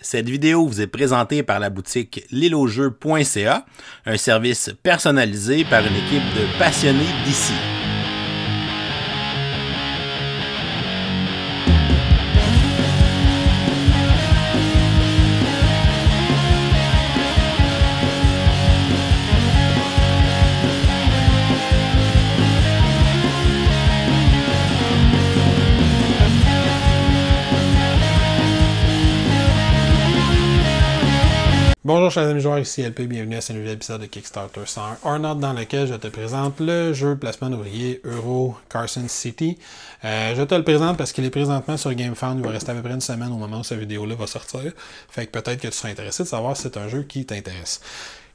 Cette vidéo vous est présentée par la boutique Lilojeu.ca, un service personnalisé par une équipe de passionnés d'ici. Bonjour chers amis joueurs, ici LP, bienvenue à ce nouvel épisode de Kickstarter 101 Arnold dans lequel je te présente le jeu placement d'ouvriers Euro Carson City. Euh, je te le présente parce qu'il est présentement sur GameFound, il va rester à peu près une semaine au moment où cette vidéo-là va sortir. Fait que peut-être que tu seras intéressé de savoir si c'est un jeu qui t'intéresse.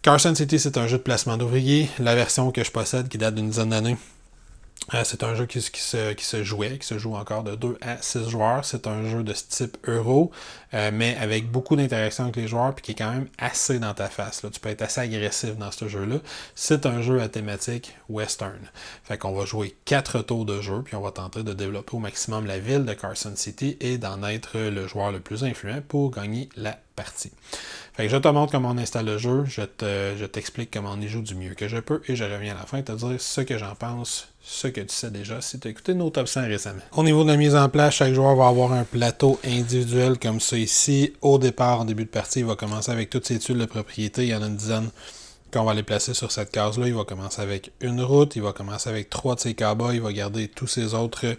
Carson City, c'est un jeu de placement d'ouvriers, la version que je possède qui date d'une dizaine d'années euh, c'est un jeu qui, se, qui, se, jouait, qui se joue encore de 2 à 6 joueurs. C'est un jeu de ce type euro, euh, mais avec beaucoup d'interaction avec les joueurs, puis qui est quand même assez dans ta face. Là. Tu peux être assez agressif dans ce jeu-là. C'est un jeu à thématique western. Fait qu'on va jouer 4 tours de jeu, puis on va tenter de développer au maximum la ville de Carson City et d'en être le joueur le plus influent pour gagner la partie. Fait que je te montre comment on installe le jeu, je t'explique te, comment on y joue du mieux que je peux et je reviens à la fin te dire ce que j'en pense, ce que tu sais déjà si tu as écouté nos top 100 récemment. Au niveau de la mise en place, chaque joueur va avoir un plateau individuel comme ça ici. Au départ, en début de partie, il va commencer avec toutes ses tuiles de propriété, il y en a une dizaine. Quand on va les placer sur cette case-là, il va commencer avec une route, il va commencer avec trois de ses cabas, il va garder tous ses autres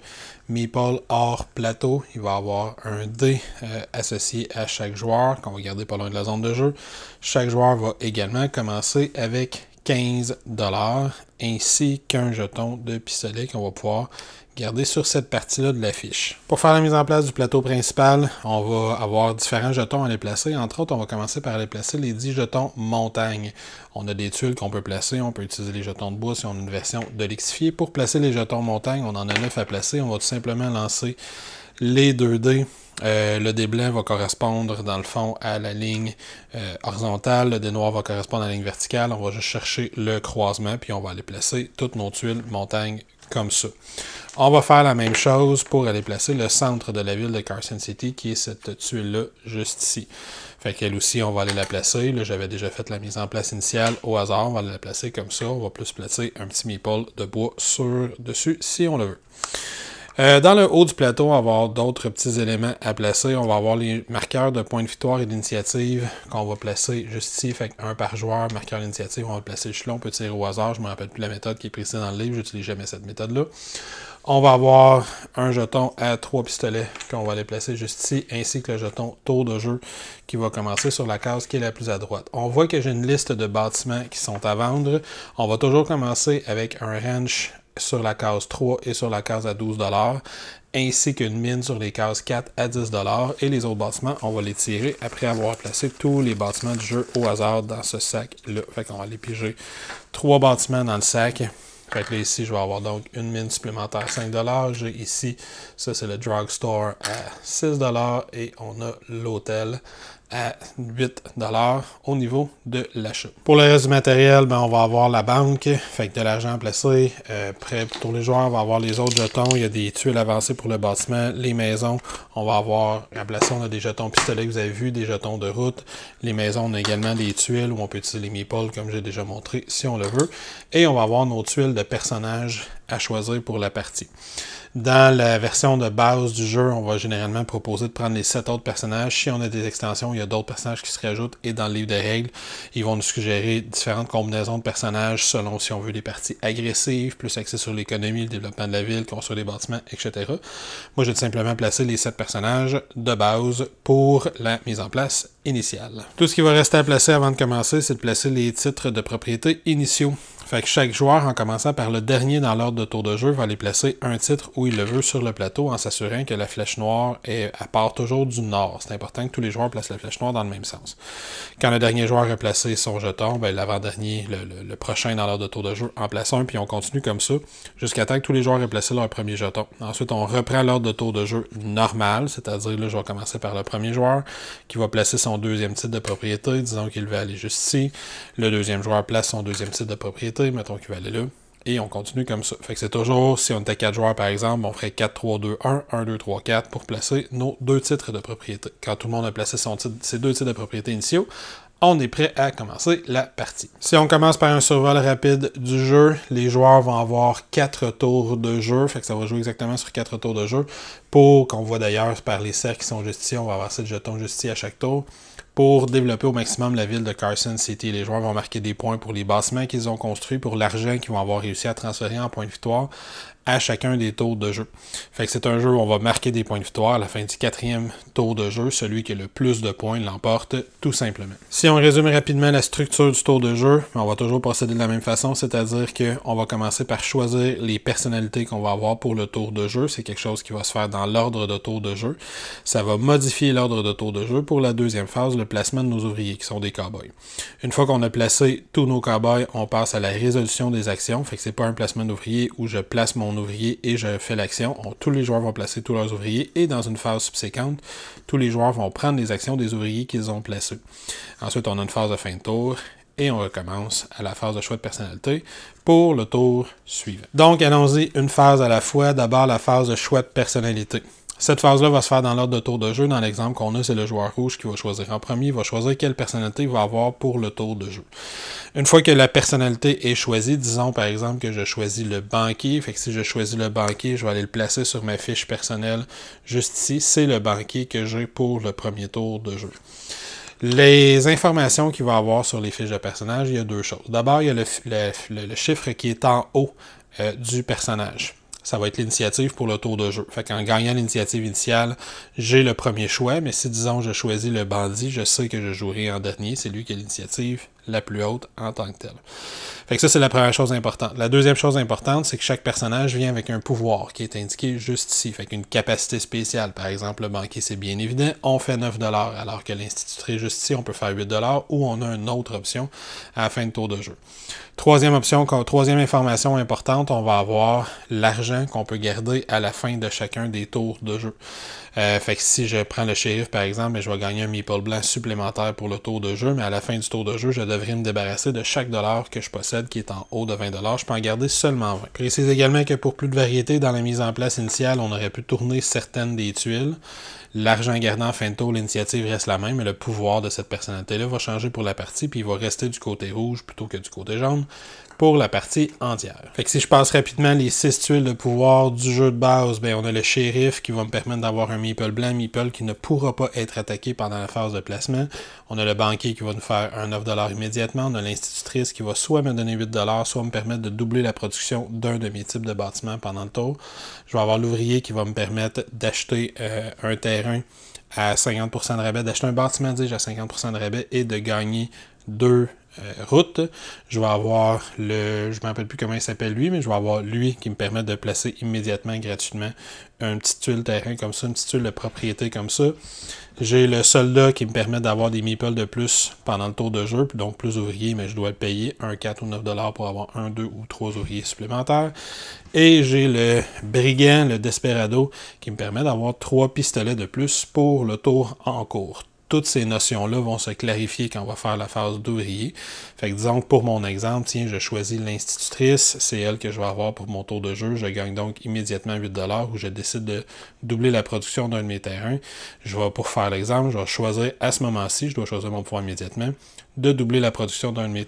meeples hors plateau. Il va avoir un dé euh, associé à chaque joueur qu'on va garder pas loin de la zone de jeu. Chaque joueur va également commencer avec 15 dollars ainsi qu'un jeton de pistolet qu'on va pouvoir Gardez sur cette partie-là de l'affiche. Pour faire la mise en place du plateau principal, on va avoir différents jetons à les placer. Entre autres, on va commencer par les placer les 10 jetons montagne. On a des tuiles qu'on peut placer. On peut utiliser les jetons de bois si on a une version de l'exifié. Pour placer les jetons montagne, on en a 9 à placer. On va tout simplement lancer les 2 dés. Euh, le dé blanc va correspondre dans le fond à la ligne euh, horizontale, le dé noir va correspondre à la ligne verticale. On va juste chercher le croisement, puis on va aller placer toutes nos tuiles montagne comme ça. On va faire la même chose pour aller placer le centre de la ville de Carson City, qui est cette tuile-là, juste ici. Fait qu'elle aussi, on va aller la placer. Là, j'avais déjà fait la mise en place initiale au hasard. On va la placer comme ça. On va plus placer un petit meeple de bois sur dessus, si on le veut. Euh, dans le haut du plateau, on va avoir d'autres petits éléments à placer. On va avoir les marqueurs de points de victoire et d'initiative qu'on va placer juste ici. Fait un par joueur, marqueur d'initiative, on va le placer échelon, on peut tirer au hasard. Je ne me rappelle plus la méthode qui est précisée dans le livre, j'utilise jamais cette méthode-là. On va avoir un jeton à trois pistolets qu'on va les placer juste ici, ainsi que le jeton tour de jeu qui va commencer sur la case qui est la plus à droite. On voit que j'ai une liste de bâtiments qui sont à vendre. On va toujours commencer avec un ranch sur la case 3 et sur la case à 12 ainsi qu'une mine sur les cases 4 à 10 et les autres bâtiments, on va les tirer après avoir placé tous les bâtiments du jeu au hasard dans ce sac-là. Fait qu'on va les piger trois bâtiments dans le sac. Fait que là, ici, je vais avoir donc une mine supplémentaire à 5 J'ai ici, ça c'est le drugstore à 6 et on a l'hôtel à 8 au niveau de l'achat. Pour le reste du matériel, ben, on va avoir la banque, fait que de l'argent placé. Euh, prêt pour les joueurs, on va avoir les autres jetons. Il y a des tuiles avancées pour le bâtiment, les maisons. On va avoir, à placer, on a des jetons pistolets que vous avez vu, des jetons de route. Les maisons, on a également des tuiles où on peut utiliser les meeples, comme j'ai déjà montré, si on le veut. Et on va avoir nos tuiles de personnages à choisir pour la partie. Dans la version de base du jeu, on va généralement proposer de prendre les sept autres personnages. Si on a des extensions, il y a d'autres personnages qui se rajoutent et dans le livre de règles, ils vont nous suggérer différentes combinaisons de personnages selon si on veut des parties agressives, plus axées sur l'économie, le développement de la ville, construire des bâtiments, etc. Moi, j'ai simplement placé les 7 personnages de base pour la mise en place initiale. Tout ce qui va rester à placer avant de commencer, c'est de placer les titres de propriété initiaux. Fait que chaque joueur, en commençant par le dernier dans l'ordre de tour de jeu, va aller placer un titre où il le veut sur le plateau en s'assurant que la flèche noire est, à part toujours du nord. C'est important que tous les joueurs placent la flèche noire dans le même sens. Quand le dernier joueur a placé son jeton, ben, l'avant-dernier, le, prochain dans l'ordre de tour de jeu, en place un, puis on continue comme ça jusqu'à temps que tous les joueurs aient placé leur premier jeton. Ensuite, on reprend l'ordre de tour de jeu normal, c'est-à-dire là, je vais commencer par le premier joueur qui va placer son deuxième titre de propriété, disons qu'il va aller juste ici. Le deuxième joueur place son deuxième titre de propriété mettons mettons, va aller là. Et on continue comme ça. Fait que c'est toujours, si on était 4 joueurs par exemple, on ferait 4, 3, 2, 1, 1, 2, 3, 4 pour placer nos deux titres de propriété. Quand tout le monde a placé son ses deux titres de propriété initiaux, on est prêt à commencer la partie. Si on commence par un survol rapide du jeu, les joueurs vont avoir 4 tours de jeu, fait que ça va jouer exactement sur 4 tours de jeu, pour qu'on voit d'ailleurs par les cercles qui sont ici, on va avoir 7 jetons ici à chaque tour pour développer au maximum la ville de Carson City. Les joueurs vont marquer des points pour les bassements qu'ils ont construits, pour l'argent qu'ils vont avoir réussi à transférer en points de victoire, à chacun des tours de jeu. Fait que c'est un jeu où on va marquer des points de victoire. À la fin du quatrième tour de jeu, celui qui a le plus de points l'emporte tout simplement. Si on résume rapidement la structure du tour de jeu, on va toujours procéder de la même façon, c'est-à-dire qu'on va commencer par choisir les personnalités qu'on va avoir pour le tour de jeu. C'est quelque chose qui va se faire dans l'ordre de tour de jeu. Ça va modifier l'ordre de tour de jeu pour la deuxième phase, le placement de nos ouvriers qui sont des cowboys. Une fois qu'on a placé tous nos cowboys, on passe à la résolution des actions. Fait que c'est pas un placement d'ouvriers où je place mon ouvrier et je fais l'action. Tous les joueurs vont placer tous leurs ouvriers et dans une phase subséquente, tous les joueurs vont prendre les actions des ouvriers qu'ils ont placés. Ensuite, on a une phase de fin de tour et on recommence à la phase de choix de personnalité pour le tour suivant. Donc, allons-y une phase à la fois. D'abord, la phase de choix de personnalité. Cette phase-là va se faire dans l'ordre de tour de jeu. Dans l'exemple qu'on a, c'est le joueur rouge qui va choisir en premier. Il va choisir quelle personnalité il va avoir pour le tour de jeu. Une fois que la personnalité est choisie, disons par exemple que je choisis le banquier. Fait que si je choisis le banquier, je vais aller le placer sur ma fiche personnelle juste ici. C'est le banquier que j'ai pour le premier tour de jeu. Les informations qu'il va avoir sur les fiches de personnage, il y a deux choses. D'abord, il y a le, chiffre qui est en haut euh, du personnage ça va être l'initiative pour le tour de jeu. Fait qu'en gagnant l'initiative initiale, j'ai le premier choix, mais si disons je choisis le bandit, je sais que je jouerai en dernier, c'est lui qui a l'initiative la plus haute en tant que tel. Fait que ça, c'est la première chose importante. La deuxième chose importante, c'est que chaque personnage vient avec un pouvoir qui est indiqué juste ici. Fait qu'une capacité spéciale. Par exemple, le banquier, c'est bien évident, on fait 9 alors que l'institutrice juste ici, on peut faire 8 ou on a une autre option à la fin de tour de jeu. Troisième option, troisième information importante, on va avoir l'argent qu'on peut garder à la fin de chacun des tours de jeu. Euh, fait que si je prends le shérif, par exemple, ben, je vais gagner un meeple blanc supplémentaire pour le tour de jeu, mais à la fin du tour de jeu, je devrais me débarrasser de chaque dollar que je possède qui est en haut de 20 dollars. Je peux en garder seulement 20. Précise également que pour plus de variété dans la mise en place initiale, on aurait pu tourner certaines des tuiles. L'argent gardant en fin de tour, l'initiative reste la même, mais le pouvoir de cette personnalité-là va changer pour la partie, puis il va rester du côté rouge plutôt que du côté jaune pour la partie entière. Fait que si je passe rapidement les 6 tuiles de pouvoir du jeu de base, ben on a le shérif qui va me permettre d'avoir un meeple blanc, meeple qui ne pourra pas être attaqué pendant la phase de placement. On a le banquier qui va nous faire un 9$ immédiatement. On a l'institutrice qui va soit me donner 8$, soit me permettre de doubler la production d'un de mes types de bâtiments pendant le tour. Je vais avoir l'ouvrier qui va me permettre d'acheter euh, un terrain à 50% de rabais, d'acheter un bâtiment, déjà à 50% de rabais et de gagner deux euh, route, je vais avoir le, je ne me rappelle plus comment il s'appelle lui, mais je vais avoir lui qui me permet de placer immédiatement, gratuitement, un petit tuile terrain comme ça, une petite tuile de propriété comme ça. J'ai le soldat qui me permet d'avoir des meeples de plus pendant le tour de jeu, donc plus ouvriers, mais je dois le payer 1, 4 ou 9 dollars pour avoir un, 2 ou 3 ouvriers supplémentaires. Et j'ai le brigand, le desperado, qui me permet d'avoir 3 pistolets de plus pour le tour en cours toutes ces notions-là vont se clarifier quand on va faire la phase d'ouvrier. Fait que disons que pour mon exemple, tiens, je choisis l'institutrice, c'est elle que je vais avoir pour mon tour de jeu, je gagne donc immédiatement 8$ ou je décide de doubler la production d'un de mes terrains. Je vais, pour faire l'exemple, je vais choisir à ce moment-ci, je dois choisir mon pouvoir immédiatement, de doubler la production d'un de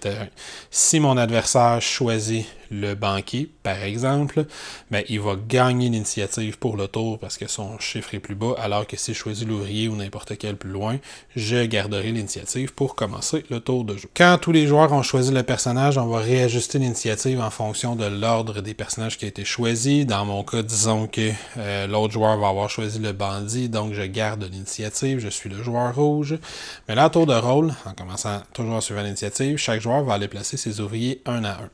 Si mon adversaire choisit le banquier, par exemple, mais ben, il va gagner l'initiative pour le tour parce que son chiffre est plus bas, alors que si je choisis l'ouvrier ou n'importe quel plus loin, je garderai l'initiative pour commencer le tour de jeu. Quand tous les joueurs ont choisi le personnage, on va réajuster l'initiative en fonction de l'ordre des personnages qui a été choisi. Dans mon cas, disons que euh, l'autre joueur va avoir choisi le bandit, donc je garde l'initiative, je suis le joueur rouge. Mais là, tour de rôle, en commençant toujours suivant l'initiative, chaque joueur va aller placer ses ouvriers un à un.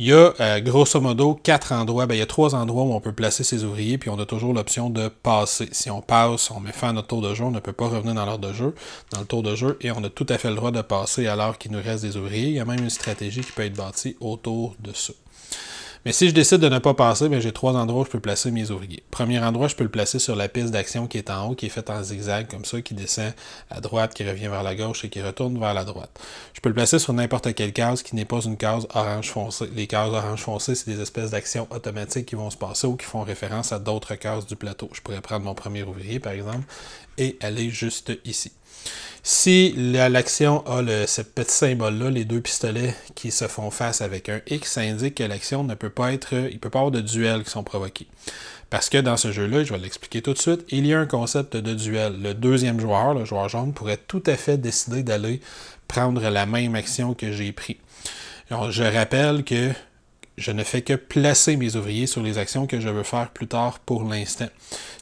Il y a euh, grosso modo quatre endroits, ben, il y a trois endroits où on peut placer ses ouvriers, puis on a toujours l'option de passer. Si on passe, on met fin à notre tour de jeu, on ne peut pas revenir dans l'heure de jeu, dans le tour de jeu, et on a tout à fait le droit de passer alors qu'il nous reste des ouvriers. Il y a même une stratégie qui peut être bâtie autour de ça. Mais si je décide de ne pas passer, ben, j'ai trois endroits où je peux placer mes ouvriers. Premier endroit, je peux le placer sur la piste d'action qui est en haut, qui est faite en zigzag comme ça, qui descend à droite, qui revient vers la gauche et qui retourne vers la droite. Je peux le placer sur n'importe quelle case qui n'est pas une case orange foncé. Les cases orange foncé, c'est des espèces d'actions automatiques qui vont se passer ou qui font référence à d'autres cases du plateau. Je pourrais prendre mon premier ouvrier, par exemple, et aller juste ici. Si l'action a ce petit symbole-là, les deux pistolets qui se font face avec un X, ça indique que l'action ne peut pas être. Il peut pas avoir de duel qui sont provoqués. Parce que dans ce jeu-là, je vais l'expliquer tout de suite, il y a un concept de duel. Le deuxième joueur, le joueur jaune, pourrait tout à fait décider d'aller prendre la même action que j'ai pris. je rappelle que je ne fais que placer mes ouvriers sur les actions que je veux faire plus tard pour l'instant.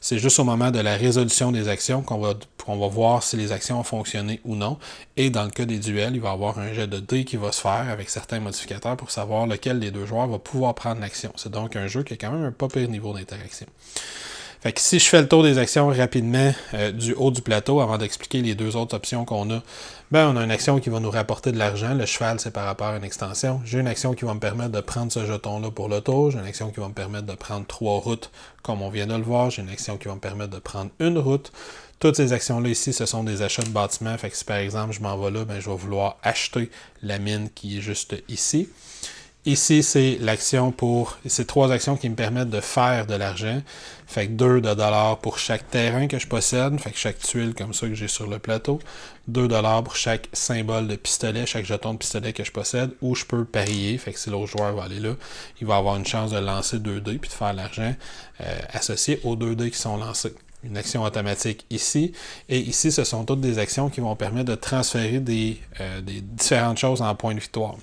C'est juste au moment de la résolution des actions qu'on va, qu'on va voir si les actions ont fonctionné ou non. Et dans le cas des duels, il va y avoir un jet de dés qui va se faire avec certains modificateurs pour savoir lequel des deux joueurs va pouvoir prendre l'action. C'est donc un jeu qui a quand même un pas pire niveau d'interaction si je fais le tour des actions rapidement euh, du haut du plateau avant d'expliquer les deux autres options qu'on a, ben on a une action qui va nous rapporter de l'argent. Le cheval, c'est par rapport à une extension. J'ai une action qui va me permettre de prendre ce jeton-là pour le tour. J'ai une action qui va me permettre de prendre trois routes comme on vient de le voir. J'ai une action qui va me permettre de prendre une route. Toutes ces actions-là ici, ce sont des achats de bâtiments. Fait si par exemple je m'en vais là, ben, je vais vouloir acheter la mine qui est juste ici. Ici, c'est l'action pour, C'est trois actions qui me permettent de faire de l'argent. Fait que 2 de dollars pour chaque terrain que je possède, fait que chaque tuile comme ça que j'ai sur le plateau, 2 dollars pour chaque symbole de pistolet, chaque jeton de pistolet que je possède, où je peux parier, fait que si l'autre joueur va aller là, il va avoir une chance de lancer 2 dés puis de faire l'argent euh, associé aux 2 dés qui sont lancés une action automatique ici. Et ici, ce sont toutes des actions qui vont permettre de transférer des, euh, des différentes choses en points de victoire.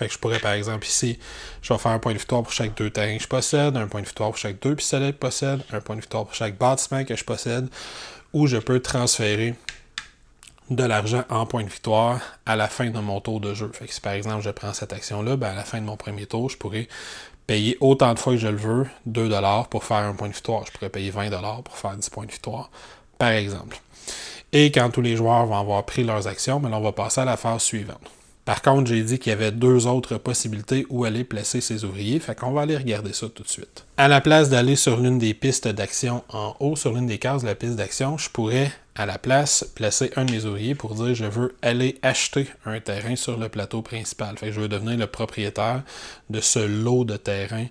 Fait que je pourrais, par exemple, ici, je vais faire un point de victoire pour chaque deux terrains que je possède, un point de victoire pour chaque deux pistolets que je possède, un point de victoire pour chaque bâtiment que je possède, ou je peux transférer de l'argent en point de victoire à la fin de mon tour de jeu. Fait que si par exemple je prends cette action-là, ben, à la fin de mon premier tour, je pourrais payer autant de fois que je le veux, 2$ pour faire un point de victoire. Je pourrais payer 20$ pour faire 10 points de victoire, par exemple. Et quand tous les joueurs vont avoir pris leurs actions, ben, on va passer à la phase suivante. Par contre, j'ai dit qu'il y avait deux autres possibilités où aller placer ses ouvriers, fait qu'on va aller regarder ça tout de suite. À la place d'aller sur l'une des pistes d'action en haut, sur l'une des cases de la piste d'action, je pourrais à la place placer un de mes ouvriers pour dire je veux aller acheter un terrain sur le plateau principal. Fait que je veux devenir le propriétaire de ce lot de terrain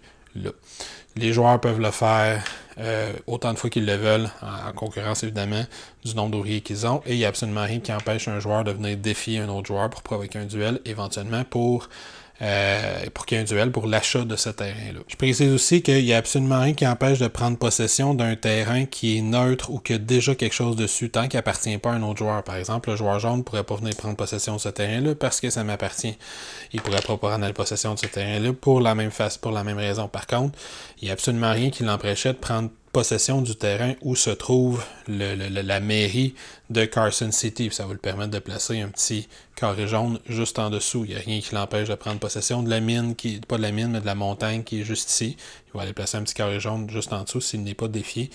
les joueurs peuvent le faire euh, autant de fois qu'ils le veulent, en, en concurrence évidemment du nombre d'ouvriers qu'ils ont. Et il n'y a absolument rien qui empêche un joueur de venir défier un autre joueur pour provoquer un duel, éventuellement pour euh, pour qu'il y ait un duel pour l'achat de ce terrain-là. Je précise aussi qu'il n'y a absolument rien qui empêche de prendre possession d'un terrain qui est neutre ou que a déjà quelque chose dessus tant qu'il appartient pas à un autre joueur. Par exemple, le joueur jaune ne pourrait pas venir prendre possession de ce terrain-là parce que ça m'appartient. Il ne pourrait pas prendre la possession de ce terrain-là pour la même face, pour la même raison. Par contre, il n'y a absolument rien qui l'empêchait de prendre possession du terrain où se trouve la mairie de Carson City. Ça va lui permettre de placer un petit carré jaune juste en dessous. Il n'y a rien qui l'empêche de prendre possession de la mine, qui pas de la mine, mais de la montagne qui est juste ici. Il va aller placer un petit carré jaune juste en dessous s'il n'est pas défié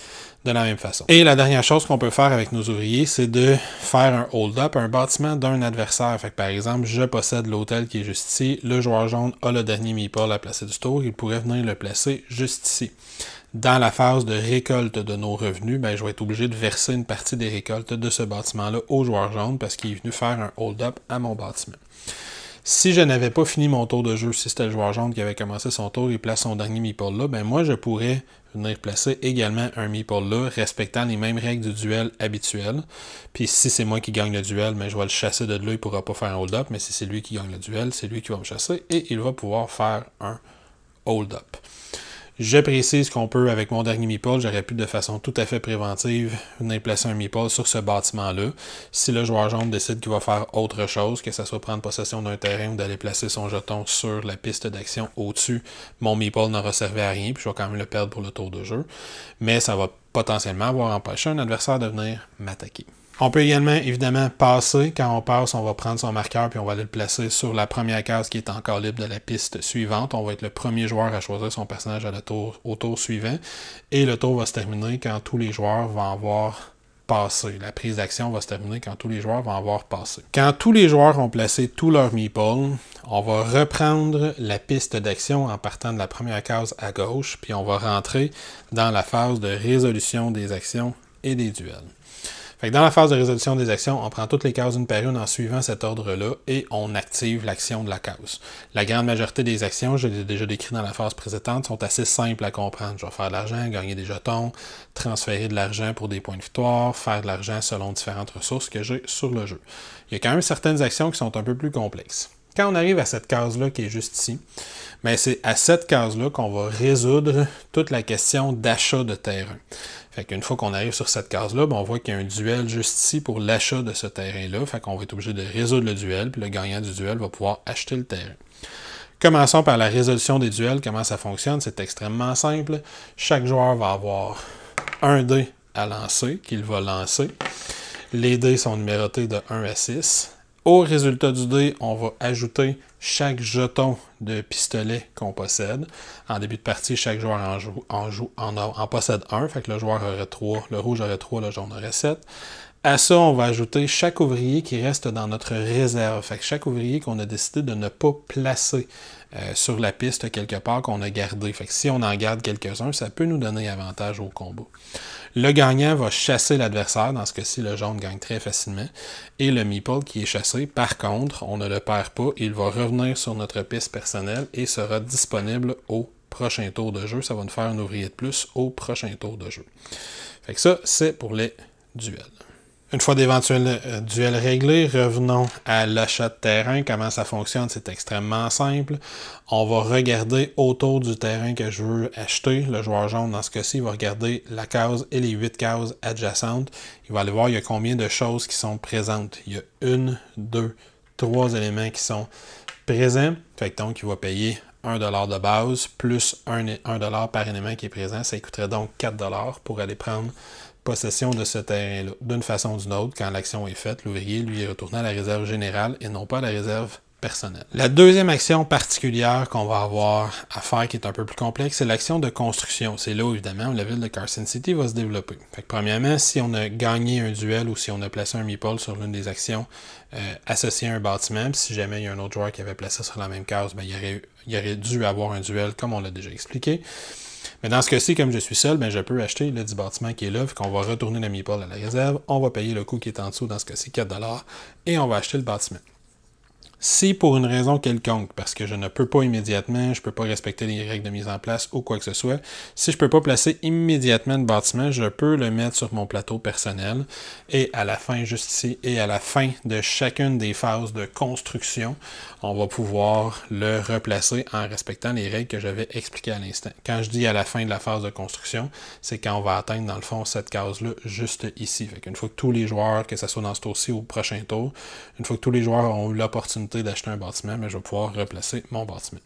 de la même façon. Et la dernière chose qu'on peut faire avec nos ouvriers, c'est de faire un hold-up, un bâtiment d'un adversaire. Fait que, par exemple, je possède l'hôtel qui est juste ici. Le joueur jaune a le dernier mi meeple à placer du tour. Il pourrait venir le placer juste ici dans la phase de récolte de nos revenus, ben, je vais être obligé de verser une partie des récoltes de ce bâtiment-là au joueur jaune parce qu'il est venu faire un hold-up à mon bâtiment. Si je n'avais pas fini mon tour de jeu, si c'était le joueur jaune qui avait commencé son tour et place son dernier meeple là, ben moi je pourrais venir placer également un meeple là, respectant les mêmes règles du duel habituel. Puis si c'est moi qui gagne le duel, ben je vais le chasser de là, il ne pourra pas faire un hold-up, mais si c'est lui qui gagne le duel, c'est lui qui va me chasser et il va pouvoir faire un hold-up. Je précise qu'on peut, avec mon dernier meeple, j'aurais pu de façon tout à fait préventive venir placer un meeple sur ce bâtiment-là. Si le joueur jaune décide qu'il va faire autre chose, que ce soit prendre possession d'un terrain ou d'aller placer son jeton sur la piste d'action au-dessus, mon meeple n'aura servi à rien, puis je vais quand même le perdre pour le tour de jeu. Mais ça va potentiellement avoir empêché un adversaire de venir m'attaquer. On peut également, évidemment, passer. Quand on passe, on va prendre son marqueur puis on va le placer sur la première case qui est encore libre de la piste suivante. On va être le premier joueur à choisir son personnage à la tour, au tour suivant. Et le tour va se terminer quand tous les joueurs vont avoir passé. La prise d'action va se terminer quand tous les joueurs vont avoir passé. Quand tous les joueurs ont placé tous leurs meeples, on va reprendre la piste d'action en partant de la première case à gauche, puis on va rentrer dans la phase de résolution des actions et des duels. Fait dans la phase de résolution des actions, on prend toutes les cases une période en suivant cet ordre-là et on active l'action de la case. La grande majorité des actions, je l'ai déjà décrit dans la phase précédente, sont assez simples à comprendre. Je vais faire de l'argent, gagner des jetons, transférer de l'argent pour des points de victoire, faire de l'argent selon différentes ressources que j'ai sur le jeu. Il y a quand même certaines actions qui sont un peu plus complexes. Quand on arrive à cette case-là qui est juste ici, mais ben, c'est à cette case-là qu'on va résoudre toute la question d'achat de terrain. Fait qu'une fois qu'on arrive sur cette case-là, ben, on voit qu'il y a un duel juste ici pour l'achat de ce terrain-là. Fait qu'on va être obligé de résoudre le duel, puis le gagnant du duel va pouvoir acheter le terrain. Commençons par la résolution des duels, comment ça fonctionne. C'est extrêmement simple. Chaque joueur va avoir un dé à lancer qu'il va lancer. Les dés sont numérotés de 1 à 6. Au résultat du dé, on va ajouter chaque jeton de pistolet qu'on possède. En début de partie, chaque joueur en, joue, en, en, possède un, fait le joueur aurait le rouge aurait trois, le jaune aurait sept. À ça, on va ajouter chaque ouvrier qui reste dans notre réserve. Fait que chaque ouvrier qu'on a décidé de ne pas placer euh, sur la piste quelque part qu'on a gardé. Fait que si on en garde quelques-uns, ça peut nous donner avantage au combat. Le gagnant va chasser l'adversaire, dans ce cas-ci, le jaune gagne très facilement. Et le meeple qui est chassé, par contre, on ne le perd pas, il va revenir sur notre piste personnelle et sera disponible au prochain tour de jeu. Ça va nous faire un ouvrier de plus au prochain tour de jeu. Fait que ça, c'est pour les duels. Une fois d'éventuels euh, duels réglés, revenons à l'achat de terrain. Comment ça fonctionne? C'est extrêmement simple. On va regarder autour du terrain que je veux acheter. Le joueur jaune, dans ce cas-ci, va regarder la case et les huit cases adjacentes. Il va aller voir il y a combien de choses qui sont présentes. Il y a une, deux, trois éléments qui sont présents. Fait donc, il va payer 1 de base plus 1 dollar par élément qui est présent. Ça coûterait donc 4 pour aller prendre possession de ce terrain-là. D'une façon ou d'une autre, quand l'action est faite, l'ouvrier lui est retourné à la réserve générale et non pas à la réserve personnelle. La deuxième action particulière qu'on va avoir à faire qui est un peu plus complexe, c'est l'action de construction. C'est là, évidemment, où la ville de Carson City va se développer. premièrement, si on a gagné un duel ou si on a placé un meeple sur l'une des actions euh, associées à un bâtiment, si jamais il y a un autre joueur qui avait placé sur la même case, ben, il, y aurait, il y aurait dû avoir un duel, comme on l'a déjà expliqué. Mais dans ce cas-ci, comme je suis seul, ben, je peux acheter le bâtiment qui est là, qu'on va retourner le meeple à la réserve, on va payer le coût qui est en dessous, dans ce cas-ci 4 et on va acheter le bâtiment si pour une raison quelconque, parce que je ne peux pas immédiatement, je ne peux pas respecter les règles de mise en place ou quoi que ce soit, si je ne peux pas placer immédiatement le bâtiment, je peux le mettre sur mon plateau personnel et à la fin, juste ici, et à la fin de chacune des phases de construction, on va pouvoir le replacer en respectant les règles que j'avais expliquées à l'instant. Quand je dis à la fin de la phase de construction, c'est quand on va atteindre dans le fond cette case-là juste ici. une fois que tous les joueurs, que ce soit dans ce tour-ci ou au prochain tour, une fois que tous les joueurs ont eu l'opportunité d'acheter un bâtiment, mais je vais pouvoir replacer mon bâtiment.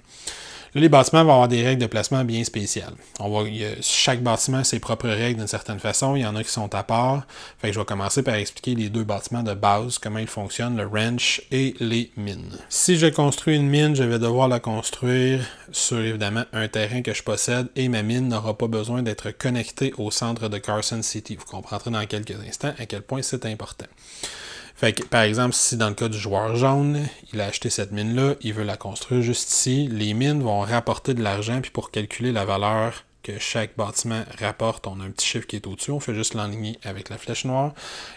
les bâtiments vont avoir des règles de placement bien spéciales. On chaque bâtiment a ses propres règles d'une certaine façon. Il y en a qui sont à part. Fait je vais commencer par expliquer les deux bâtiments de base, comment ils fonctionnent, le ranch et les mines. Si je construis une mine, je vais devoir la construire sur évidemment un terrain que je possède et ma mine n'aura pas besoin d'être connectée au centre de Carson City. Vous comprendrez dans quelques instants à quel point c'est important. Fait que, par exemple, si dans le cas du joueur jaune, il a acheté cette mine-là, il veut la construire juste ici, les mines vont rapporter de l'argent, puis pour calculer la valeur que chaque bâtiment rapporte, on a un petit chiffre qui est au-dessus, on fait juste l'enligner avec la flèche noire.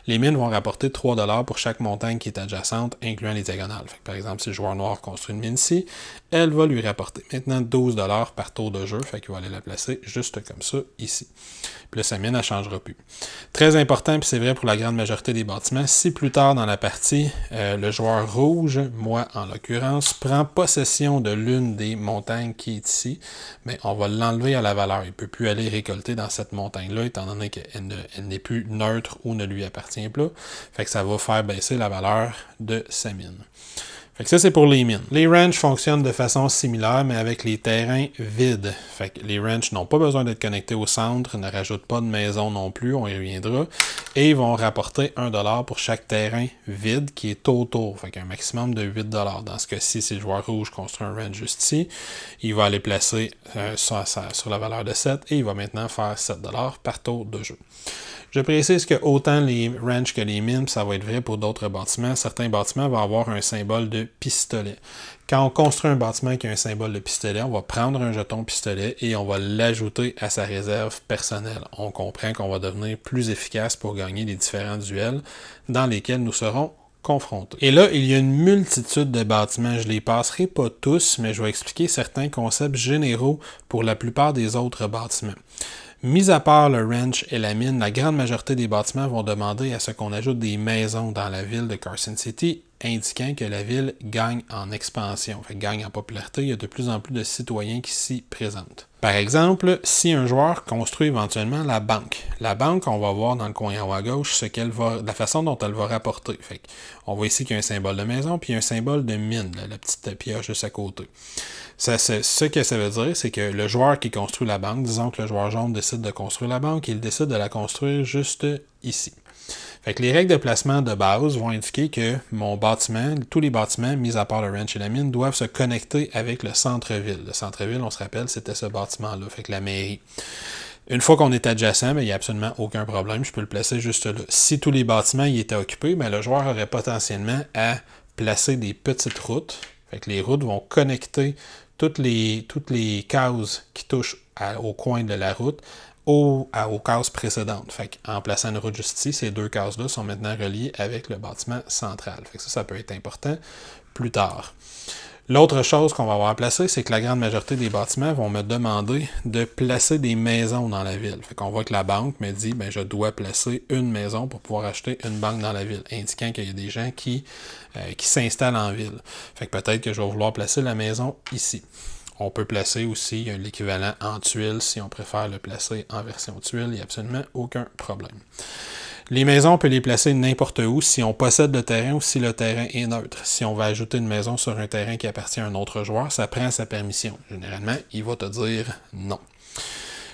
Les mines vont rapporter 3 dollars pour chaque montagne qui est adjacente, incluant les diagonales. par exemple, si le joueur noir construit une mine ici, elle va lui rapporter maintenant 12 dollars par tour de jeu, fait qu'il va aller la placer juste comme ça ici. Puis là, sa mine, ne changera plus. Très important, puis c'est vrai pour la grande majorité des bâtiments, si plus tard dans la partie, euh, le joueur rouge, moi en l'occurrence, prend possession de l'une des montagnes qui est ici, mais ben, on va l'enlever à la valeur il ne peut plus aller récolter dans cette montagne-là, étant donné qu'elle n'est plus neutre ou ne lui appartient plus. Fait que ça va faire baisser la valeur de sa mine. Fait que ça, c'est pour les mines. Les ranchs fonctionnent de façon similaire, mais avec les terrains vides. Fait que les ranchs n'ont pas besoin d'être connectés au centre, ne rajoutent pas de maison non plus, on y reviendra, et ils vont rapporter 1$ pour chaque terrain vide qui est autour. Fait qu'un maximum de 8$. Dans ce cas-ci, si le joueur rouge construit un ranch juste ici, il va aller placer euh, ça sur, sur la valeur de 7 et il va maintenant faire 7$ par tour de jeu. Je précise que autant les ranchs que les mines, ça va être vrai pour d'autres bâtiments, certains bâtiments vont avoir un symbole de pistolet. Quand on construit un bâtiment qui a un symbole de pistolet, on va prendre un jeton pistolet et on va l'ajouter à sa réserve personnelle. On comprend qu'on va devenir plus efficace pour gagner les différents duels dans lesquels nous serons confrontés. Et là, il y a une multitude de bâtiments. Je les passerai pas tous, mais je vais expliquer certains concepts généraux pour la plupart des autres bâtiments. Mis à part le ranch et la mine, la grande majorité des bâtiments vont demander à ce qu'on ajoute des maisons dans la ville de Carson City, indiquant que la ville gagne en expansion, fait, gagne en popularité. Il y a de plus en plus de citoyens qui s'y présentent. Par exemple, si un joueur construit éventuellement la banque, la banque, on va voir dans le coin en haut à gauche ce qu'elle va, la façon dont elle va rapporter. Fait on voit ici qu'il y a un symbole de maison puis un symbole de mine, la petite pioche juste à côté ce que ça veut dire, c'est que le joueur qui construit la banque, disons que le joueur jaune décide de construire la banque, il décide de la construire juste ici. Fait que les règles de placement de base vont indiquer que mon bâtiment, tous les bâtiments, mis à part le ranch et la mine, doivent se connecter avec le centre-ville. Le centre-ville, on se rappelle, c'était ce bâtiment-là, fait que la mairie. Une fois qu'on est adjacent, ben, il n'y a absolument aucun problème. Je peux le placer juste là. Si tous les bâtiments y étaient occupés, ben, le joueur aurait potentiellement à placer des petites routes. Fait que les routes vont connecter toutes les, toutes les cases qui touchent au coin de la route aux, aux cases précédentes. Fait en plaçant une route juste ici, ces deux cases-là sont maintenant reliées avec le bâtiment central. ça, ça peut être important plus tard. L'autre chose qu'on va avoir à placer, c'est que la grande majorité des bâtiments vont me demander de placer des maisons dans la ville. Fait qu'on voit que la banque me dit, ben, je dois placer une maison pour pouvoir acheter une banque dans la ville, indiquant qu'il y a des gens qui, euh, qui s'installent en ville. Fait que peut-être que je vais vouloir placer la maison ici. On peut placer aussi l'équivalent en tuiles si on préfère le placer en version tuile, il n'y a absolument aucun problème. Les maisons, on peut les placer n'importe où si on possède le terrain ou si le terrain est neutre. Si on veut ajouter une maison sur un terrain qui appartient à un autre joueur, ça prend sa permission. Généralement, il va te dire non.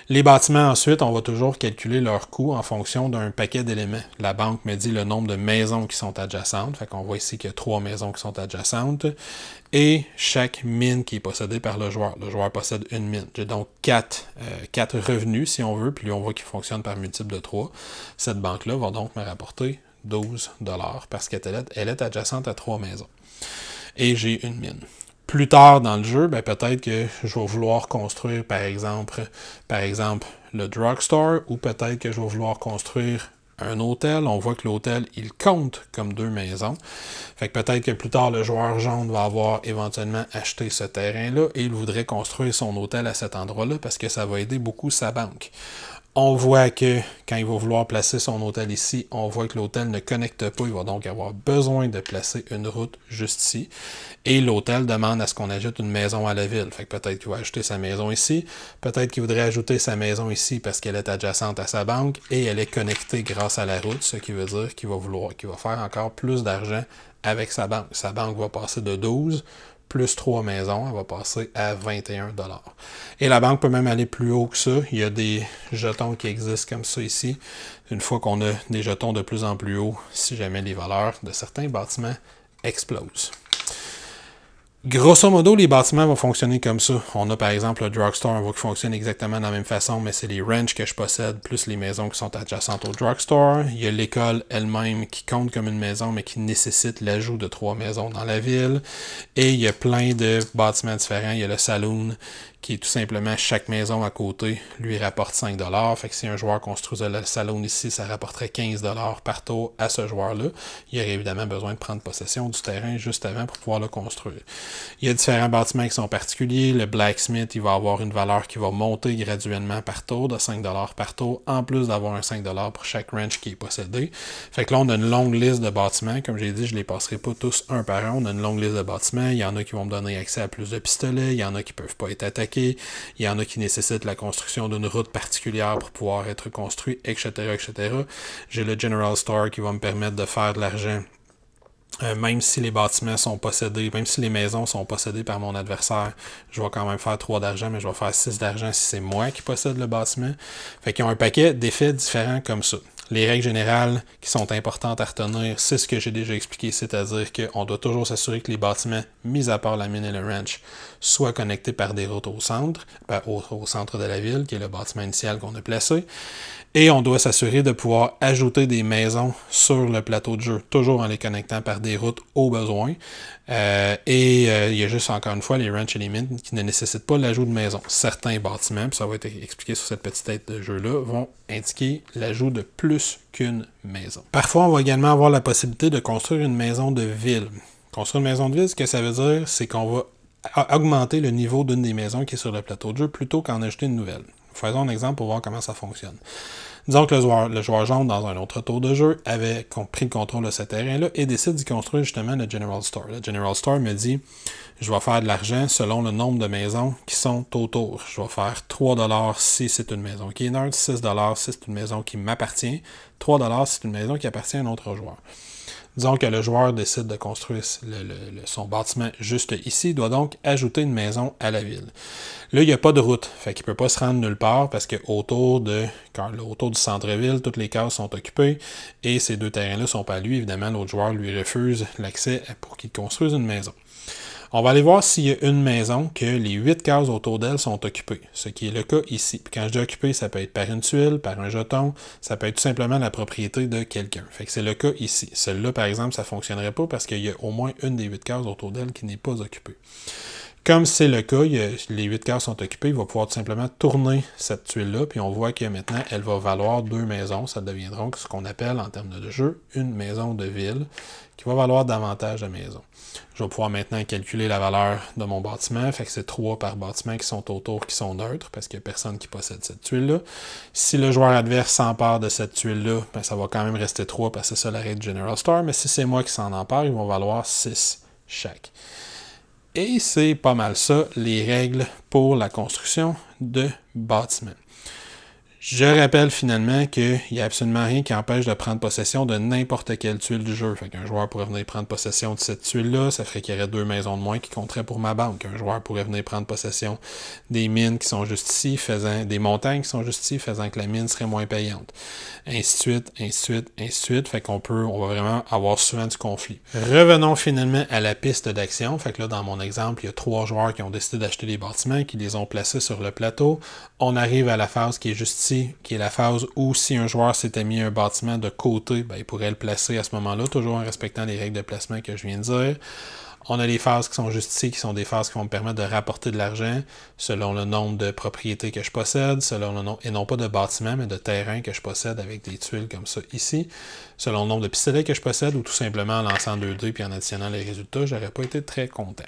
Les bâtiments, ensuite, on va toujours calculer leur coût en fonction d'un paquet d'éléments. La banque me dit le nombre de maisons qui sont adjacentes. Fait qu'on voit ici qu'il y a trois maisons qui sont adjacentes et chaque mine qui est possédée par le joueur. Le joueur possède une mine. J'ai donc 4 euh, revenus, si on veut, puis on voit qu'il fonctionne par multiple de 3. Cette banque-là va donc me rapporter 12 dollars parce qu'elle est adjacente à trois maisons. Et j'ai une mine plus tard dans le jeu, ben peut-être que je vais vouloir construire, par exemple, par exemple le drugstore, ou peut-être que je vais vouloir construire un hôtel. On voit que l'hôtel, il compte comme deux maisons. Fait que peut-être que plus tard, le joueur jaune va avoir éventuellement acheté ce terrain-là et il voudrait construire son hôtel à cet endroit-là parce que ça va aider beaucoup sa banque. On voit que quand il va vouloir placer son hôtel ici, on voit que l'hôtel ne connecte pas. Il va donc avoir besoin de placer une route juste ici. Et l'hôtel demande à ce qu'on ajoute une maison à la ville. Fait que peut-être qu'il va ajouter sa maison ici. Peut-être qu'il voudrait ajouter sa maison ici parce qu'elle est adjacente à sa banque et elle est connectée grâce à la route, ce qui veut dire qu'il va vouloir, qu'il va faire encore plus d'argent avec sa banque. Sa banque va passer de 12 plus trois maisons, elle va passer à 21 Et la banque peut même aller plus haut que ça. Il y a des jetons qui existent comme ça ici. Une fois qu'on a des jetons de plus en plus haut, si jamais les valeurs de certains bâtiments explosent. Grosso modo, les bâtiments vont fonctionner comme ça. On a par exemple le drugstore qui fonctionne exactement de la même façon, mais c'est les ranchs que je possède, plus les maisons qui sont adjacentes au drugstore. Il y a l'école elle-même qui compte comme une maison, mais qui nécessite l'ajout de trois maisons dans la ville. Et il y a plein de bâtiments différents. Il y a le saloon qui est tout simplement chaque maison à côté lui rapporte 5 Fait que si un joueur construisait le salon ici, ça rapporterait 15 par tour à ce joueur-là. Il aurait évidemment besoin de prendre possession du terrain juste avant pour pouvoir le construire. Il y a différents bâtiments qui sont particuliers. Le blacksmith, il va avoir une valeur qui va monter graduellement par tour de 5 par tour, en plus d'avoir un 5 pour chaque ranch qui est possédé. Fait que là, on a une longue liste de bâtiments. Comme j'ai dit, je ne les passerai pas tous un par un. On a une longue liste de bâtiments. Il y en a qui vont me donner accès à plus de pistolets. Il y en a qui peuvent pas être attaqués il y en a qui nécessitent la construction d'une route particulière pour pouvoir être construit, etc. etc. J'ai le General Store qui va me permettre de faire de l'argent. Euh, même si les bâtiments sont possédés, même si les maisons sont possédées par mon adversaire, je vais quand même faire 3 d'argent, mais je vais faire 6 d'argent si c'est moi qui possède le bâtiment. Fait y a un paquet d'effets différents comme ça. Les règles générales qui sont importantes à retenir, c'est ce que j'ai déjà expliqué, c'est-à-dire qu'on doit toujours s'assurer que les bâtiments, mis à part la mine et le ranch, soit connectés par des routes au centre, au, centre de la ville, qui est le bâtiment initial qu'on a placé. Et on doit s'assurer de pouvoir ajouter des maisons sur le plateau de jeu, toujours en les connectant par des routes au besoin. Euh, et euh, il y a juste encore une fois les ranch mines qui ne nécessitent pas l'ajout de maisons. Certains bâtiments, puis ça va être expliqué sur cette petite tête de jeu-là, vont indiquer l'ajout de plus qu'une maison. Parfois, on va également avoir la possibilité de construire une maison de ville. Construire une maison de ville, ce que ça veut dire, c'est qu'on va augmenter le niveau d'une des maisons qui est sur le plateau de jeu plutôt qu'en ajouter une nouvelle. Faisons un exemple pour voir comment ça fonctionne. Disons que le joueur, le joueur jaune, dans un autre tour de jeu, avait pris le contrôle de ce terrain-là et décide d'y construire justement le General Store. Le General Store me dit je vais faire de l'argent selon le nombre de maisons qui sont autour. Je vais faire 3$ si c'est une maison qui est neutre, 6$ si c'est une maison qui m'appartient, 3$ si c'est une maison qui appartient à un autre joueur. Disons que le joueur décide de construire son bâtiment juste ici, il doit donc ajouter une maison à la ville. Là, il n'y a pas de route, fait qu'il ne peut pas se rendre nulle part parce que autour, de, autour du centre-ville, toutes les cases sont occupées et ces deux terrains-là sont pas lui. Évidemment, l'autre joueur lui refuse l'accès pour qu'il construise une maison. On va aller voir s'il y a une maison que les huit cases autour d'elle sont occupées, ce qui est le cas ici. Puis quand je dis occupé, ça peut être par une tuile, par un jeton, ça peut être tout simplement la propriété de quelqu'un. Fait que c'est le cas ici. Celle-là, par exemple, ça ne fonctionnerait pas parce qu'il y a au moins une des huit cases autour d'elle qui n'est pas occupée. Comme c'est le cas, les huit cases sont occupées, il va pouvoir tout simplement tourner cette tuile-là, puis on voit que maintenant, elle va valoir deux maisons. Ça deviendra donc ce qu'on appelle, en termes de jeu, une maison de ville, qui va valoir davantage de maisons. Je vais pouvoir maintenant calculer la valeur de mon bâtiment, fait que c'est trois par bâtiment qui sont autour, qui sont neutres, parce qu'il n'y a personne qui possède cette tuile-là. Si le joueur adverse s'empare de cette tuile-là, ben, ça va quand même rester trois, parce que c'est ça la règle General Store, mais si c'est moi qui s'en empare, ils vont valoir 6 chaque. Et c'est pas mal ça, les règles pour la construction de bâtiments. Je rappelle finalement qu'il n'y a absolument rien qui empêche de prendre possession de n'importe quelle tuile du jeu. Fait qu'un joueur pourrait venir prendre possession de cette tuile-là, ça ferait qu'il y aurait deux maisons de moins qui compteraient pour ma banque. Un joueur pourrait venir prendre possession des mines qui sont juste ici, faisant des montagnes qui sont juste ici, faisant que la mine serait moins payante. Ainsi de suite, ainsi de suite, ainsi de suite. Fait qu'on peut, on va vraiment avoir souvent du conflit. Revenons finalement à la piste d'action. Fait que là, dans mon exemple, il y a trois joueurs qui ont décidé d'acheter des bâtiments, qui les ont placés sur le plateau. On arrive à la phase qui est juste ici qui est la phase où si un joueur s'était mis un bâtiment de côté, ben, il pourrait le placer à ce moment-là, toujours en respectant les règles de placement que je viens de dire. On a les phases qui sont juste ici, qui sont des phases qui vont me permettre de rapporter de l'argent selon le nombre de propriétés que je possède, selon le nombre, et non pas de bâtiments, mais de terrains que je possède avec des tuiles comme ça ici, selon le nombre de pistolets que je possède, ou tout simplement en lançant 2 d puis en additionnant les résultats, j'aurais pas été très content.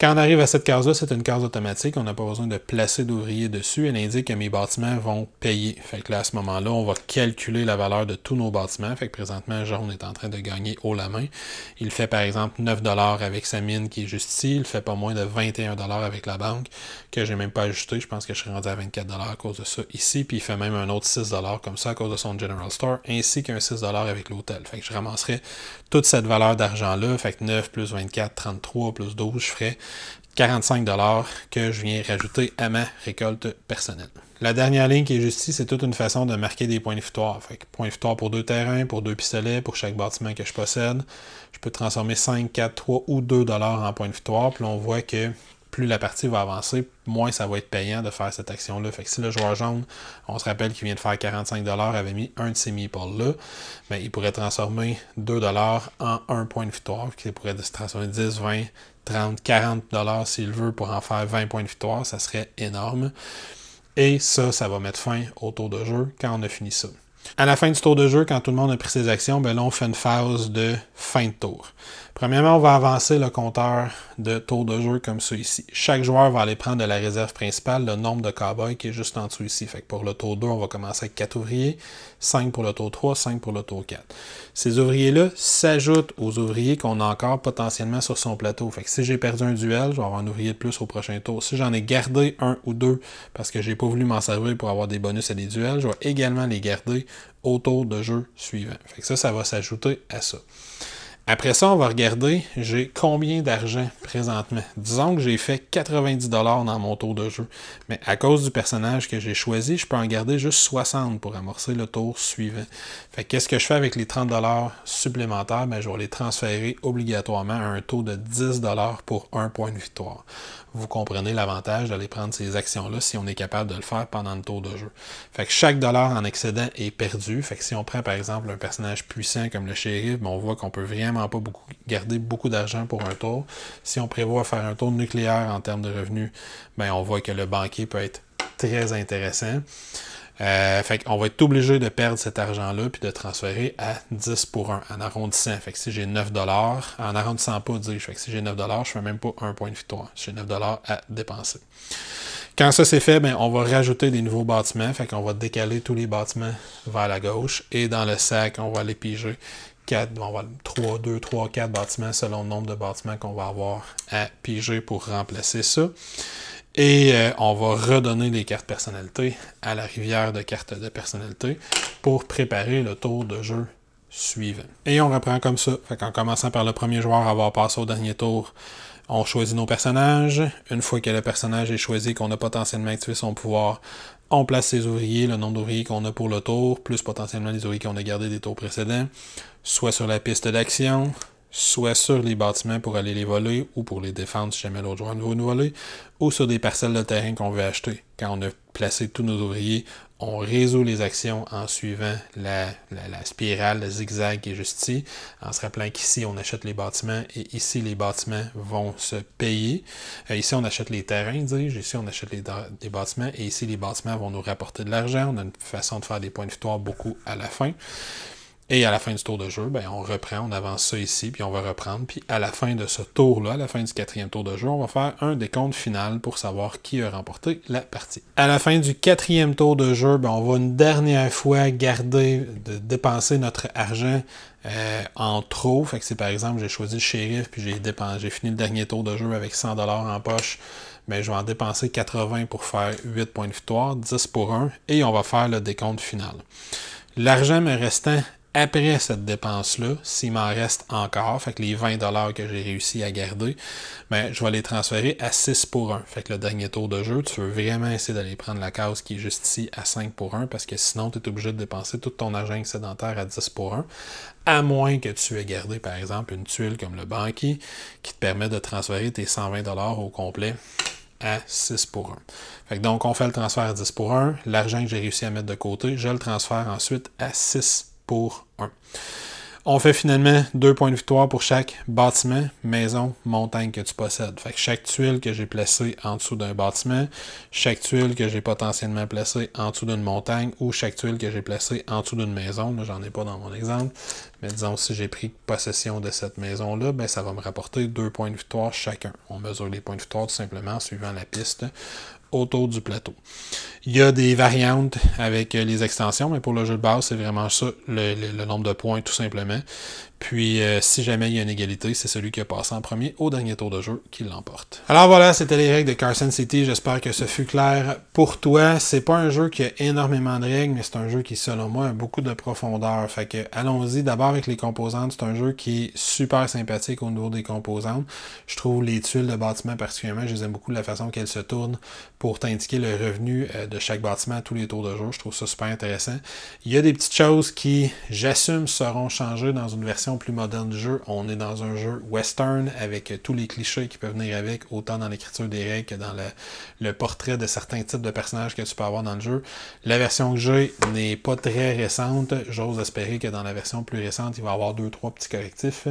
Quand on arrive à cette case-là, c'est une case automatique. On n'a pas besoin de placer d'ouvriers dessus. Elle indique que mes bâtiments vont payer. Fait que là, à ce moment-là, on va calculer la valeur de tous nos bâtiments. Fait que présentement, on est en train de gagner haut la main. Il fait par exemple 9 avec sa mine qui est juste ici. Il fait pas moins de 21 avec la banque que j'ai même pas ajusté. Je pense que je serais rendu à 24 à cause de ça ici. Puis il fait même un autre 6 comme ça à cause de son General Store ainsi qu'un 6 avec l'hôtel. Fait que je ramasserais toute cette valeur d'argent-là. Fait que 9 plus 24, 33 plus 12, je ferais 45 que je viens rajouter à ma récolte personnelle. La dernière ligne qui est juste ici, c'est toute une façon de marquer des points de victoire. point de victoire pour deux terrains, pour deux pistolets, pour chaque bâtiment que je possède. Je peux transformer 5, 4, 3 ou 2 en points de victoire. Puis on voit que plus la partie va avancer, moins ça va être payant de faire cette action-là. Fait que si le joueur jaune, on se rappelle qu'il vient de faire 45 avait mis un de ces meeples-là, mais ben, il pourrait transformer 2 en un point de victoire, qui pourrait se transformer 10, 20, 30, 40 dollars s'il veut pour en faire 20 points de victoire, ça serait énorme. Et ça, ça va mettre fin au tour de jeu quand on a fini ça. À la fin du tour de jeu, quand tout le monde a pris ses actions, ben là, on fait une phase de fin de tour. Premièrement, on va avancer le compteur de taux de jeu comme ça ici. Chaque joueur va aller prendre de la réserve principale le nombre de cowboys qui est juste en dessous ici. Fait que pour le tour 2, on va commencer avec 4 ouvriers, 5 pour le tour 3, 5 pour le tour 4. Ces ouvriers-là s'ajoutent aux ouvriers qu'on a encore potentiellement sur son plateau. Fait que si j'ai perdu un duel, je vais avoir un ouvrier de plus au prochain tour. Si j'en ai gardé un ou deux parce que j'ai pas voulu m'en servir pour avoir des bonus et des duels, je vais également les garder au tour de jeu suivant. Fait que ça, ça va s'ajouter à ça. Après ça, on va regarder, j'ai combien d'argent présentement. Disons que j'ai fait 90 dollars dans mon tour de jeu, mais à cause du personnage que j'ai choisi, je peux en garder juste 60 pour amorcer le tour suivant. Fait qu'est-ce que je fais avec les 30 dollars supplémentaires ben, je vais les transférer obligatoirement à un taux de 10 dollars pour un point de victoire. Vous comprenez l'avantage d'aller prendre ces actions-là si on est capable de le faire pendant le tour de jeu. Fait chaque dollar en excédent est perdu. Fait si on prend par exemple un personnage puissant comme le shérif, ben, on voit qu'on peut rien pas beaucoup garder beaucoup d'argent pour un tour. Si on prévoit faire un tour nucléaire en termes de revenus, ben on voit que le banquier peut être très intéressant. Euh, fait va être obligé de perdre cet argent-là puis de transférer à 10 pour 1 en arrondissant. Fait que si j'ai 9 dollars, en arrondissant pas, je si j'ai 9 dollars, je fais même pas un point de victoire. J'ai 9 dollars à dépenser. Quand ça c'est fait, ben, on va rajouter des nouveaux bâtiments. Fait qu'on va décaler tous les bâtiments vers la gauche et dans le sac, on va les piger 4, 3, 2, 3, 4 bâtiments selon le nombre de bâtiments qu'on va avoir à piger pour remplacer ça. Et euh, on va redonner des cartes personnalité à la rivière de cartes de personnalité pour préparer le tour de jeu suivant. Et on reprend comme ça. en commençant par le premier joueur à avoir passé au dernier tour, on choisit nos personnages. Une fois que le personnage est choisi, qu'on a potentiellement activé son pouvoir, on place ces ouvriers, le nombre d'ouvriers qu'on a pour le tour, plus potentiellement les ouvriers qu'on a gardés des tours précédents, soit sur la piste d'action, soit sur les bâtiments pour aller les voler ou pour les défendre si jamais l'autre joueur veut nous voler, ou sur des parcelles de terrain qu'on veut acheter. Quand on a placé tous nos ouvriers, on résout les actions en suivant la, spirale, le zigzag qui est juste ici, en se rappelant qu'ici on achète les bâtiments et ici les bâtiments vont se payer. Euh, ici on achète les terrains, dis ici on achète les, les, bâtiments et ici les bâtiments vont nous rapporter de l'argent. On a une façon de faire des points de victoire beaucoup à la fin. Et à la fin du tour de jeu, ben, on reprend, on avance ça ici, puis on va reprendre. Puis à la fin de ce tour-là, à la fin du quatrième tour de jeu, on va faire un décompte final pour savoir qui a remporté la partie. À la fin du quatrième tour de jeu, ben, on va une dernière fois garder, de dépenser notre argent euh, en trop. Fait que c'est par exemple, j'ai choisi le shérif, puis j'ai, j'ai fini le dernier tour de jeu avec 100$ en poche. Mais ben, je vais en dépenser 80 pour faire 8 points de victoire, 10 pour 1, et on va faire le décompte final. L'argent me restant après cette dépense-là, s'il m'en reste encore, fait les 20 dollars que j'ai réussi à garder, ben, je vais les transférer à 6 pour 1. Fait que le dernier tour de jeu, tu veux vraiment essayer d'aller prendre la case qui est juste ici à 5 pour 1 parce que sinon, tu es obligé de dépenser tout ton argent excédentaire à 10 pour 1, à moins que tu aies gardé, par exemple, une tuile comme le banquier qui te permet de transférer tes 120 dollars au complet à 6 pour 1. Fait donc, on fait le transfert à 10 pour 1. L'argent que j'ai réussi à mettre de côté, je le transfère ensuite à 6 pour pour 1. On fait finalement 2 points de victoire pour chaque bâtiment, maison, montagne que tu possèdes. Fait que chaque tuile que j'ai placée en dessous d'un bâtiment, chaque tuile que j'ai potentiellement placée en dessous d'une montagne ou chaque tuile que j'ai placée en dessous d'une maison, là j'en ai pas dans mon exemple, mais disons si j'ai pris possession de cette maison-là, ben ça va me rapporter 2 points de victoire chacun. On mesure les points de victoire tout simplement suivant la piste autour du plateau. Il y a des variantes avec les extensions, mais pour le jeu de base, c'est vraiment ça, le, nombre de points, tout simplement. Puis, euh, si jamais il y a une égalité, c'est celui qui a passé en premier au dernier tour de jeu qui l'emporte. Alors voilà, c'était les règles de Carson City. J'espère que ce fut clair pour toi. C'est pas un jeu qui a énormément de règles, mais c'est un jeu qui, selon moi, a beaucoup de profondeur. Fait que, allons-y d'abord avec les composantes. C'est un jeu qui est super sympathique au niveau des composantes. Je trouve les tuiles de bâtiment particulièrement, je les aime beaucoup la façon qu'elles se tournent pour t'indiquer le revenu euh, de chaque bâtiment à tous les tours de jeu. Je trouve ça super intéressant. Il y a des petites choses qui, j'assume, seront changées dans une version plus moderne du jeu, on est dans un jeu western avec euh, tous les clichés qui peuvent venir avec, autant dans l'écriture des règles que dans le, le, portrait de certains types de personnages que tu peux avoir dans le jeu. La version que j'ai n'est pas très récente. J'ose espérer que dans la version plus récente, il va y avoir deux, trois petits correctifs.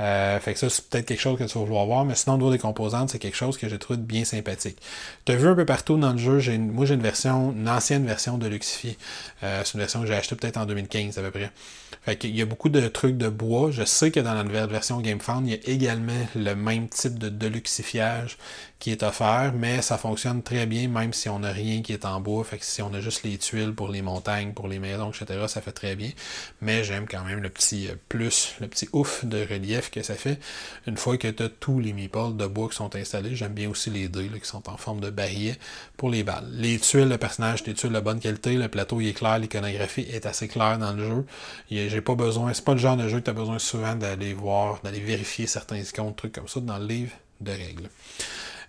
Euh, fait que ça, c'est peut-être quelque chose que tu vas vouloir voir, mais sinon, au des composantes, c'est quelque chose que j'ai trouvé bien sympathique. Tu as vu un peu partout dans le jeu, j'ai, moi j'ai une version, une ancienne version de Luxify. Euh, c'est une version que j'ai achetée peut-être en 2015 à peu près. Fait qu'il y a beaucoup de trucs de bois. Je sais que dans la nouvelle version GameFound, il y a également le même type de deluxifiage qui est offert, mais ça fonctionne très bien même si on n'a rien qui est en bois. Fait que si on a juste les tuiles pour les montagnes, pour les maisons, etc., ça fait très bien. Mais j'aime quand même le petit euh, plus, le petit ouf de relief que ça fait. Une fois que tu as tous les meeples de bois qui sont installés, j'aime bien aussi les deux qui sont en forme de barillet pour les balles. Les tuiles, le personnage, les tuiles de bonne qualité, le plateau il est clair, l'iconographie est assez claire dans le jeu. J'ai pas besoin, c'est pas le genre de jeu que tu as besoin souvent d'aller voir, d'aller vérifier certains icônes, trucs comme ça dans le livre de règles.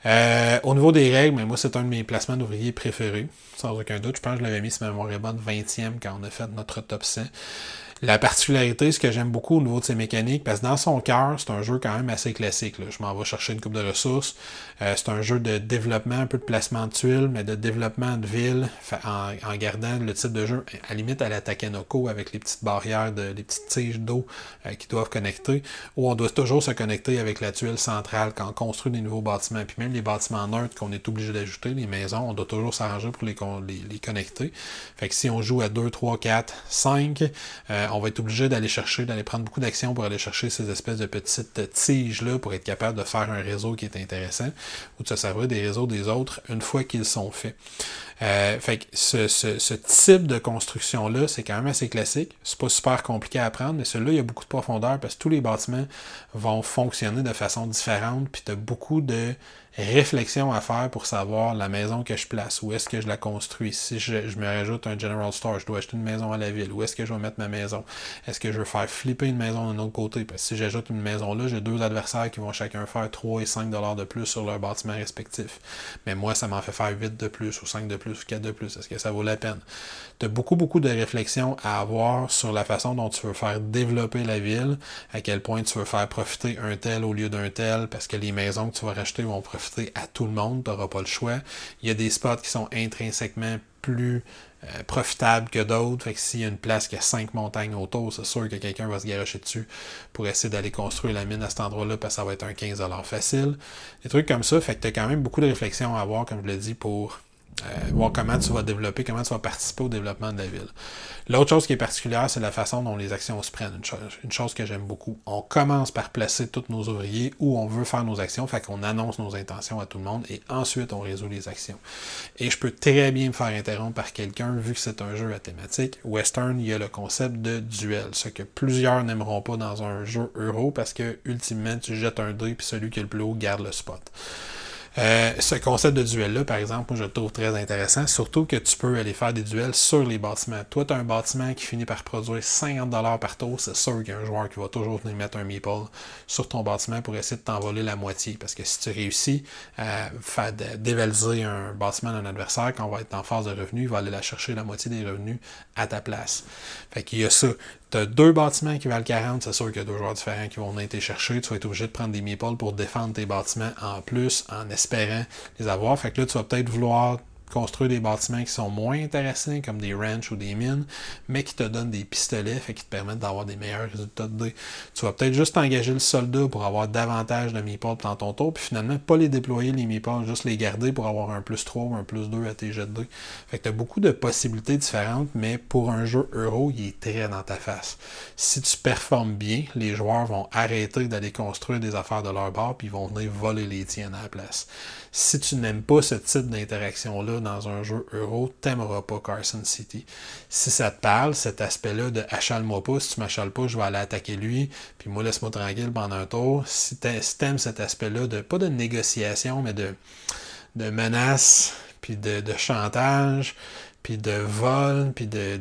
Euh, au niveau des règles, mais ben, moi, c'est un de mes placements d'ouvriers préférés, sans aucun doute. Je pense que je l'avais mis, sur ma mémoire bonne, 20e quand on a fait notre top 100. La particularité, ce que j'aime beaucoup au niveau de ses mécaniques, parce que dans son cœur, c'est un jeu quand même assez classique. Je m'en vais chercher une coupe de ressources. Euh, c'est un jeu de développement, un peu de placement de tuiles, mais de développement de ville, en, gardant le type de jeu à limite à la Takenoko avec les petites barrières, les petites tiges d'eau euh, qui doivent connecter, où on doit toujours se connecter avec la tuile centrale quand on construit des nouveaux bâtiments. Puis même les bâtiments neutres qu'on est obligé d'ajouter, les maisons, on doit toujours s'arranger pour les, les, les, connecter. Fait que si on joue à 2, 3, 4, 5, on va être obligé d'aller chercher, d'aller prendre beaucoup d'actions pour aller chercher ces espèces de petites tiges-là pour être capable de faire un réseau qui est intéressant ou de se servir des réseaux des autres une fois qu'ils sont faits. Euh, fait que ce, type de construction-là, c'est quand même assez classique. C'est pas super compliqué à apprendre, mais celui-là, il y a beaucoup de profondeur parce que tous les bâtiments vont fonctionner de façon différente, puis tu as beaucoup de réflexion à faire pour savoir la maison que je place, où est-ce que je la construis. Si je, me rajoute un general store, je dois acheter une maison à la ville, où est-ce que je vais mettre ma maison? Est-ce que je veux faire flipper une maison d'un autre côté? Parce que si j'ajoute une maison là, j'ai deux adversaires qui vont chacun faire 3 et 5 dollars de plus sur leur bâtiment respectif. Mais moi, ça m'en fait faire 8 de plus, ou 5 de plus, ou 4 de plus. Est-ce que ça vaut la peine? Tu as beaucoup, beaucoup de réflexion à avoir sur la façon dont tu veux faire développer la ville, à quel point tu veux faire profiter un tel au lieu d'un tel, parce que les maisons que tu vas racheter vont profiter à tout le monde, tu n'auras pas le choix. Il y a des spots qui sont intrinsèquement plus euh, profitables que d'autres. Fait que s'il y a une place qui a cinq montagnes autour, c'est sûr que quelqu'un va se garocher dessus pour essayer d'aller construire la mine à cet endroit-là parce que ça va être un 15$ facile. Des trucs comme ça, fait que tu as quand même beaucoup de réflexions à avoir, comme je l'ai dit, pour euh, voir comment tu vas développer, comment tu vas participer au développement de la ville. L'autre chose qui est particulière, c'est la façon dont les actions se prennent. Une, chose que j'aime beaucoup. On commence par placer tous nos ouvriers où on veut faire nos actions, fait qu'on annonce nos intentions à tout le monde et ensuite on résout les actions. Et je peux très bien me faire interrompre par quelqu'un vu que c'est un jeu à thématique. Western, il y a le concept de duel, ce que plusieurs n'aimeront pas dans un jeu euro parce que ultimement tu jettes un dé puis celui qui est le plus haut garde le spot. Euh, ce concept de duel-là, par exemple, je trouve très intéressant, surtout que tu peux aller faire des duels sur les bâtiments. Toi, tu as un bâtiment qui finit par produire 50$ par tour, c'est sûr qu'il y a un joueur qui va toujours venir mettre un meeple sur ton bâtiment pour essayer de t'envoler la moitié. Parce que si tu réussis à faire un bâtiment d'un adversaire, quand on va être en phase de revenus, il va aller la chercher la moitié des revenus à ta place. Fait qu'il y a ça tu as deux bâtiments qui valent 40, c'est sûr qu'il y a deux joueurs différents qui vont venir te chercher. Tu vas être obligé de prendre des meeples pour défendre tes bâtiments en plus, en espérant les avoir. Fait que là, tu vas peut-être vouloir construire des bâtiments qui sont moins intéressants, comme des ranchs ou des mines, mais qui te donnent des pistolets, fait qui te permettent d'avoir des meilleurs résultats de dés. Tu vas peut-être juste engager le soldat pour avoir davantage de meeples dans ton tour, puis finalement, pas les déployer, les meeples, juste les garder pour avoir un plus 3 ou un plus 2 à tes jets de dés. Fait que tu as beaucoup de possibilités différentes, mais pour un jeu euro, il est très dans ta face. Si tu performes bien, les joueurs vont arrêter d'aller construire des affaires de leur bord, puis ils vont venir voler les tiens à la place si tu n'aimes pas ce type d'interaction-là dans un jeu euro, t'aimeras pas Carson City. Si ça te parle, cet aspect-là de achale-moi pas, si tu m'achales pas, je vais aller attaquer lui, puis moi, laisse-moi tranquille pendant un tour. Si t'aimes cet aspect-là de, pas de négociation, mais de, de menace, puis de, de chantage, puis de vol, puis de,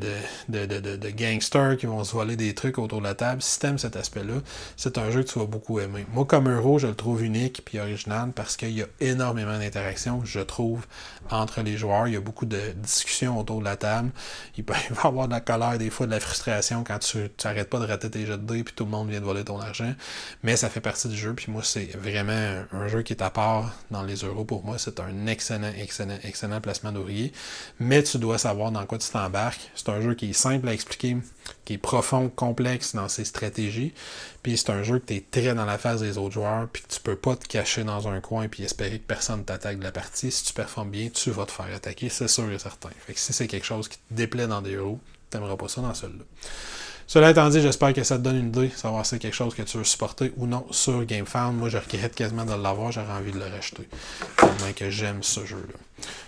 de, gangsters qui vont se voler des trucs autour de la table, si t'aimes cet aspect-là, c'est un jeu que tu vas beaucoup aimer. Moi, comme Euro, je le trouve unique puis original parce qu'il y a énormément d'interactions, je trouve, entre les joueurs. Il y a beaucoup de discussions autour de la table. Il peut y avoir de la colère, des fois de la frustration quand tu n'arrêtes pas de rater tes jeux de dés puis tout le monde vient de voler ton argent. Mais ça fait partie du jeu. Puis moi, c'est vraiment un, jeu qui est à part dans les euros pour moi. C'est un excellent, excellent, excellent placement d'ouvrier. Mais tu dois savoir dans quoi tu t'embarques. C'est un jeu qui est simple à expliquer, qui est profond, complexe dans ses stratégies. Puis c'est un jeu que tu es très dans la face des autres joueurs, puis que tu peux pas te cacher dans un coin puis espérer que personne t'attaque de la partie. Si tu performes bien, tu vas te faire attaquer, c'est sûr et certain. Fait que si c'est quelque chose qui te déplaît dans des tu n'aimeras pas ça dans celui-là. Cela étant dit, j'espère que ça te donne une idée, savoir si c'est quelque chose que tu veux supporter ou non sur GameFound. Moi, je regrette quasiment de l'avoir, j'aurais envie de le racheter. Tellement que j'aime ce jeu-là.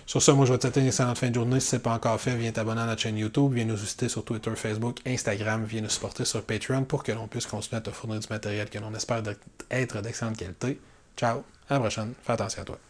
Sur ce, moi, je vais te souhaiter une excellente fin de journée. Si ce n'est pas encore fait, viens t'abonner à notre chaîne YouTube, viens nous visiter sur Twitter, Facebook, Instagram, viens nous supporter sur Patreon pour que l'on puisse continuer à te fournir du matériel que l'on espère être d'excellente qualité. Ciao, à la prochaine, fais attention à toi.